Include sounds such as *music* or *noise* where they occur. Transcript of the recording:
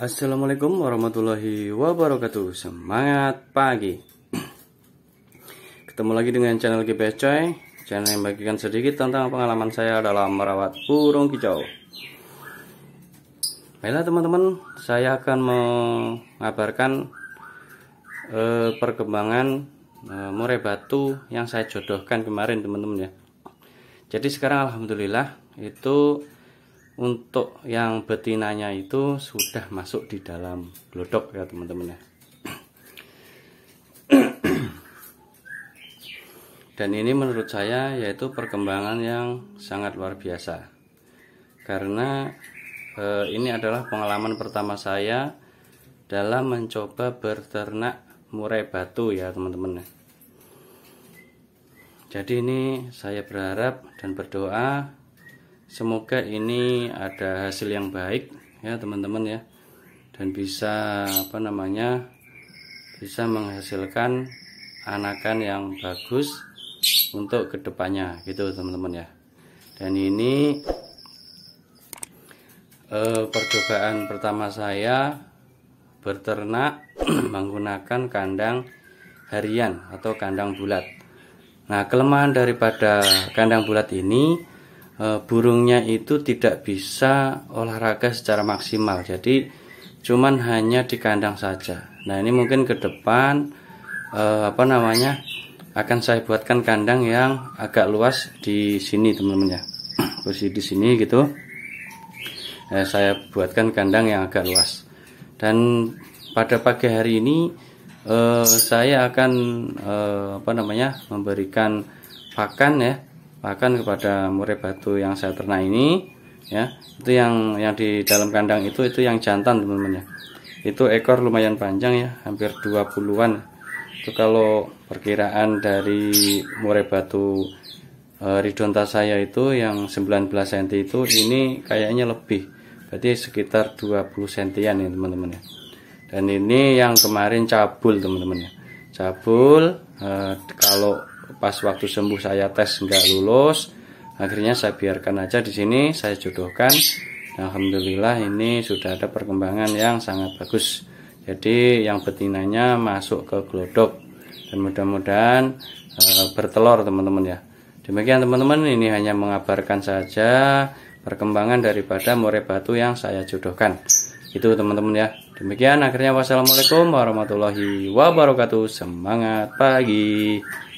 Assalamualaikum warahmatullahi wabarakatuh Semangat pagi Ketemu lagi dengan channel GPS Coy Channel yang bagikan sedikit tentang pengalaman saya dalam merawat burung kicau Baiklah teman-teman Saya akan mengabarkan eh, Perkembangan eh, murai batu yang saya jodohkan kemarin teman-teman ya Jadi sekarang Alhamdulillah Itu untuk yang betinanya itu sudah masuk di dalam glodok ya teman-teman ya *clears throat* dan ini menurut saya yaitu perkembangan yang sangat luar biasa karena eh, ini adalah pengalaman pertama saya dalam mencoba berternak murai batu ya teman-teman ya. jadi ini saya berharap dan berdoa semoga ini ada hasil yang baik ya teman-teman ya dan bisa apa namanya bisa menghasilkan anakan yang bagus untuk kedepannya gitu teman-teman ya dan ini eh, percobaan pertama saya berternak *clears throat* menggunakan kandang harian atau kandang bulat nah kelemahan daripada kandang bulat ini E, burungnya itu tidak bisa olahraga secara maksimal jadi cuman hanya di kandang saja nah ini mungkin ke depan eh, apa namanya akan saya buatkan kandang yang agak luas di sini teman-teman ya posisi *clears throat* di sini gitu eh, saya buatkan kandang yang agak luas dan pada pagi hari ini eh, saya akan eh, apa namanya memberikan pakan ya pakan kepada murai batu yang saya ternak ini ya itu yang yang di dalam kandang itu itu yang jantan teman-teman ya itu ekor lumayan panjang ya hampir 20-an itu kalau perkiraan dari murai batu e, ridonta saya itu yang 19 cm itu ini kayaknya lebih berarti sekitar 20 cm ya teman-teman ya dan ini yang kemarin cabul teman-teman ya cabul e, kalau pas waktu sembuh saya tes nggak lulus akhirnya saya biarkan aja di sini saya jodohkan alhamdulillah ini sudah ada perkembangan yang sangat bagus jadi yang betinanya masuk ke glodok dan mudah-mudahan e, bertelur teman-teman ya demikian teman-teman ini hanya mengabarkan saja perkembangan daripada murai batu yang saya jodohkan itu teman-teman ya demikian akhirnya wassalamualaikum warahmatullahi wabarakatuh semangat pagi